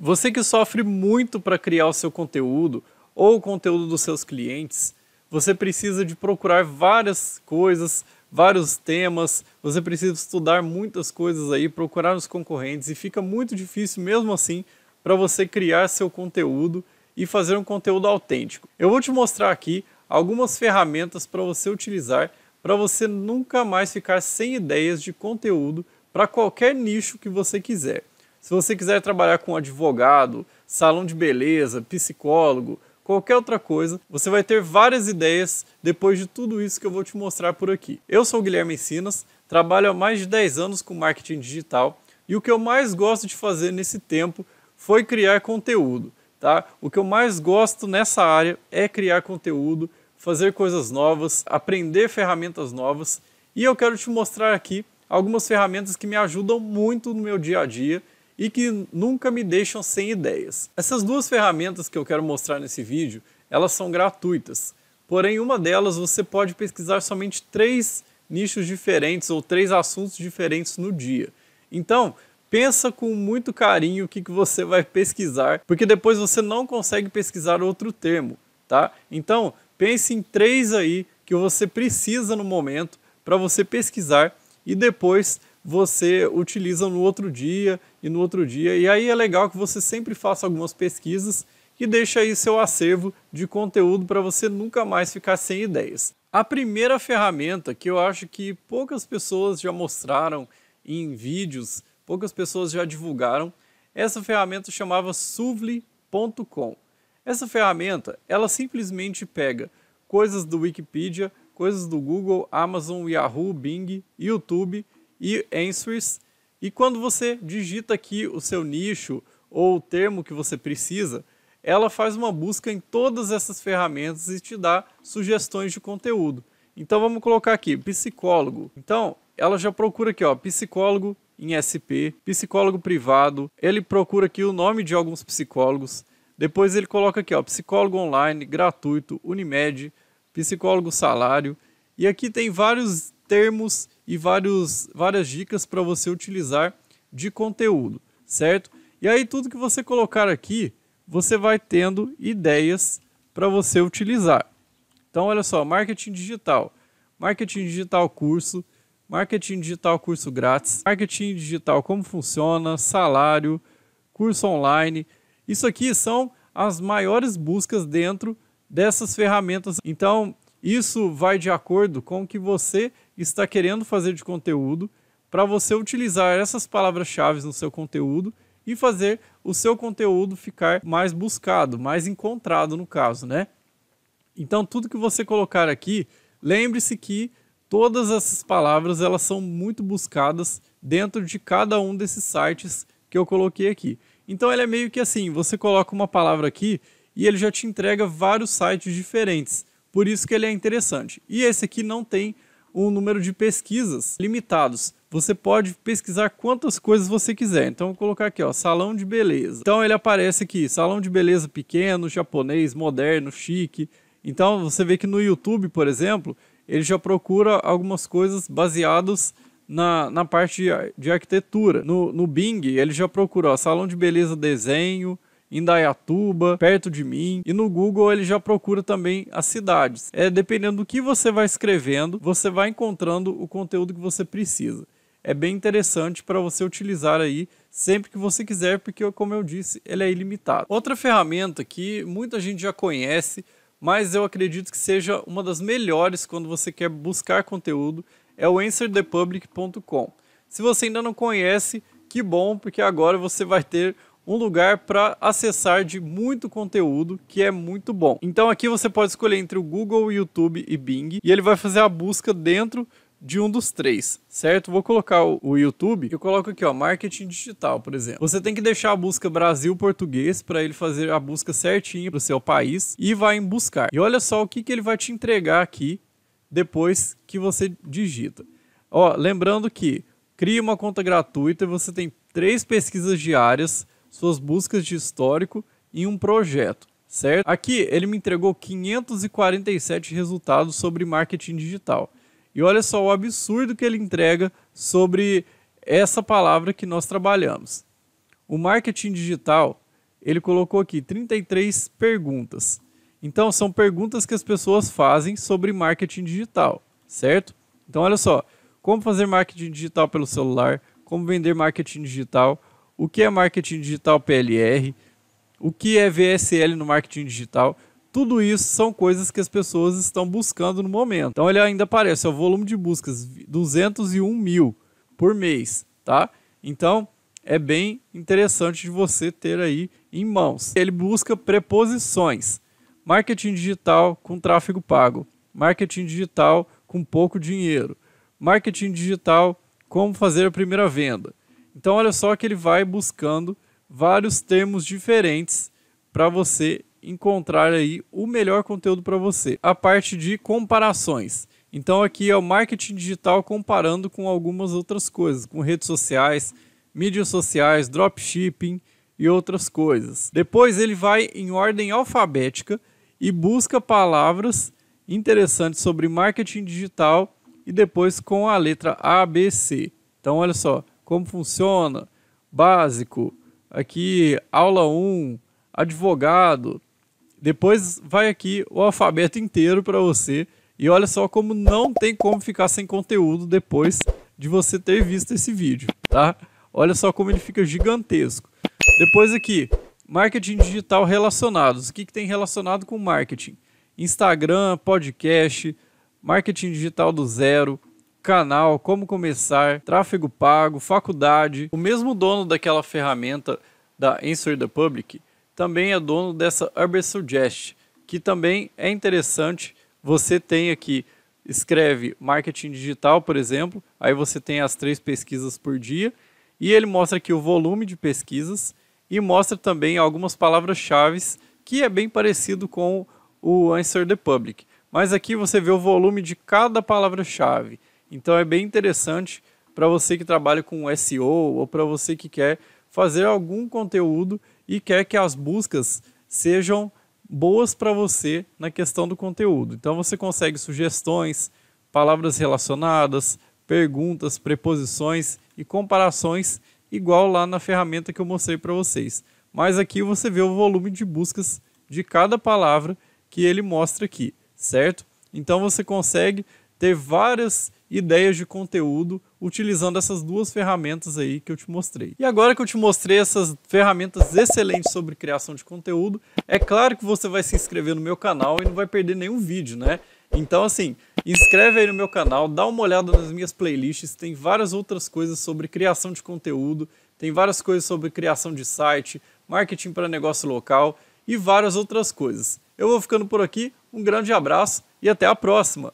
Você que sofre muito para criar o seu conteúdo ou o conteúdo dos seus clientes, você precisa de procurar várias coisas, vários temas, você precisa estudar muitas coisas aí, procurar os concorrentes e fica muito difícil mesmo assim para você criar seu conteúdo e fazer um conteúdo autêntico. Eu vou te mostrar aqui algumas ferramentas para você utilizar para você nunca mais ficar sem ideias de conteúdo para qualquer nicho que você quiser. Se você quiser trabalhar com advogado, salão de beleza, psicólogo, qualquer outra coisa, você vai ter várias ideias depois de tudo isso que eu vou te mostrar por aqui. Eu sou o Guilherme Encinas, trabalho há mais de 10 anos com marketing digital e o que eu mais gosto de fazer nesse tempo foi criar conteúdo, tá? O que eu mais gosto nessa área é criar conteúdo, fazer coisas novas, aprender ferramentas novas e eu quero te mostrar aqui algumas ferramentas que me ajudam muito no meu dia a dia e que nunca me deixam sem ideias. Essas duas ferramentas que eu quero mostrar nesse vídeo, elas são gratuitas. Porém, uma delas você pode pesquisar somente três nichos diferentes ou três assuntos diferentes no dia. Então, pensa com muito carinho o que, que você vai pesquisar, porque depois você não consegue pesquisar outro termo, tá? Então, pense em três aí que você precisa no momento para você pesquisar e depois você utiliza no outro dia e no outro dia. E aí é legal que você sempre faça algumas pesquisas e deixe aí seu acervo de conteúdo para você nunca mais ficar sem ideias. A primeira ferramenta que eu acho que poucas pessoas já mostraram em vídeos, poucas pessoas já divulgaram, essa ferramenta chamava suvli.com. Essa ferramenta, ela simplesmente pega coisas do Wikipedia, coisas do Google, Amazon, Yahoo, Bing, YouTube e Answers. E quando você digita aqui o seu nicho ou o termo que você precisa, ela faz uma busca em todas essas ferramentas e te dá sugestões de conteúdo. Então vamos colocar aqui psicólogo. Então ela já procura aqui, ó, psicólogo em SP, psicólogo privado. Ele procura aqui o nome de alguns psicólogos. Depois ele coloca aqui, ó, psicólogo online, gratuito, Unimed, psicólogo salário. E aqui tem vários termos e vários, várias dicas para você utilizar de conteúdo, certo? E aí tudo que você colocar aqui, você vai tendo ideias para você utilizar. Então olha só, marketing digital, marketing digital curso, marketing digital curso grátis, marketing digital como funciona, salário, curso online. Isso aqui são as maiores buscas dentro dessas ferramentas. Então, isso vai de acordo com o que você está querendo fazer de conteúdo para você utilizar essas palavras-chave no seu conteúdo e fazer o seu conteúdo ficar mais buscado, mais encontrado no caso, né? Então tudo que você colocar aqui, lembre-se que todas essas palavras elas são muito buscadas dentro de cada um desses sites que eu coloquei aqui. Então ele é meio que assim, você coloca uma palavra aqui e ele já te entrega vários sites diferentes. Por isso que ele é interessante. E esse aqui não tem um número de pesquisas limitados. Você pode pesquisar quantas coisas você quiser. Então, vou colocar aqui, ó, salão de beleza. Então, ele aparece aqui, salão de beleza pequeno, japonês, moderno, chique. Então, você vê que no YouTube, por exemplo, ele já procura algumas coisas baseadas na, na parte de, de arquitetura. No, no Bing, ele já procura ó, salão de beleza desenho, Indaiatuba, perto de mim. E no Google ele já procura também as cidades. É dependendo do que você vai escrevendo, você vai encontrando o conteúdo que você precisa. É bem interessante para você utilizar aí sempre que você quiser, porque como eu disse, ele é ilimitado. Outra ferramenta que muita gente já conhece, mas eu acredito que seja uma das melhores quando você quer buscar conteúdo, é o answerthepublic.com. Se você ainda não conhece, que bom, porque agora você vai ter um lugar para acessar de muito conteúdo que é muito bom. Então aqui você pode escolher entre o Google, YouTube e Bing e ele vai fazer a busca dentro de um dos três, certo? Vou colocar o YouTube, eu coloco aqui, ó, marketing digital, por exemplo. Você tem que deixar a busca Brasil português para ele fazer a busca certinha para o seu país e vai em buscar. E olha só o que, que ele vai te entregar aqui depois que você digita. Ó, lembrando que cria uma conta gratuita e você tem três pesquisas diárias suas buscas de histórico e um projeto, certo? Aqui ele me entregou 547 resultados sobre marketing digital. E olha só o absurdo que ele entrega sobre essa palavra que nós trabalhamos. O marketing digital, ele colocou aqui 33 perguntas. Então são perguntas que as pessoas fazem sobre marketing digital, certo? Então olha só, como fazer marketing digital pelo celular, como vender marketing digital, o que é marketing digital PLR, o que é VSL no marketing digital. Tudo isso são coisas que as pessoas estão buscando no momento. Então ele ainda aparece, é o volume de buscas 201 mil por mês, tá? Então é bem interessante de você ter aí em mãos. Ele busca preposições, marketing digital com tráfego pago, marketing digital com pouco dinheiro, marketing digital como fazer a primeira venda, então, olha só que ele vai buscando vários termos diferentes para você encontrar aí o melhor conteúdo para você. A parte de comparações. Então aqui é o marketing digital comparando com algumas outras coisas, com redes sociais, mídias sociais, dropshipping e outras coisas. Depois ele vai em ordem alfabética e busca palavras interessantes sobre marketing digital e depois com a letra ABC. Então olha só, como funciona, básico, aqui aula 1, advogado. Depois vai aqui o alfabeto inteiro para você. E olha só como não tem como ficar sem conteúdo depois de você ter visto esse vídeo, tá? Olha só como ele fica gigantesco. Depois aqui, marketing digital relacionados. O que, que tem relacionado com marketing? Instagram, podcast, marketing digital do zero, canal, como começar, tráfego pago, faculdade. O mesmo dono daquela ferramenta da Answer the Public também é dono dessa Suggest, que também é interessante. Você tem aqui, escreve marketing digital, por exemplo, aí você tem as três pesquisas por dia, e ele mostra aqui o volume de pesquisas e mostra também algumas palavras-chave que é bem parecido com o Answer the Public. Mas aqui você vê o volume de cada palavra-chave então é bem interessante para você que trabalha com SEO ou para você que quer fazer algum conteúdo e quer que as buscas sejam boas para você na questão do conteúdo. Então você consegue sugestões, palavras relacionadas, perguntas, preposições e comparações igual lá na ferramenta que eu mostrei para vocês. Mas aqui você vê o volume de buscas de cada palavra que ele mostra aqui, certo? Então você consegue ter várias ideias de conteúdo utilizando essas duas ferramentas aí que eu te mostrei. E agora que eu te mostrei essas ferramentas excelentes sobre criação de conteúdo, é claro que você vai se inscrever no meu canal e não vai perder nenhum vídeo, né? Então, assim, inscreve aí no meu canal, dá uma olhada nas minhas playlists, tem várias outras coisas sobre criação de conteúdo, tem várias coisas sobre criação de site, marketing para negócio local e várias outras coisas. Eu vou ficando por aqui, um grande abraço e até a próxima!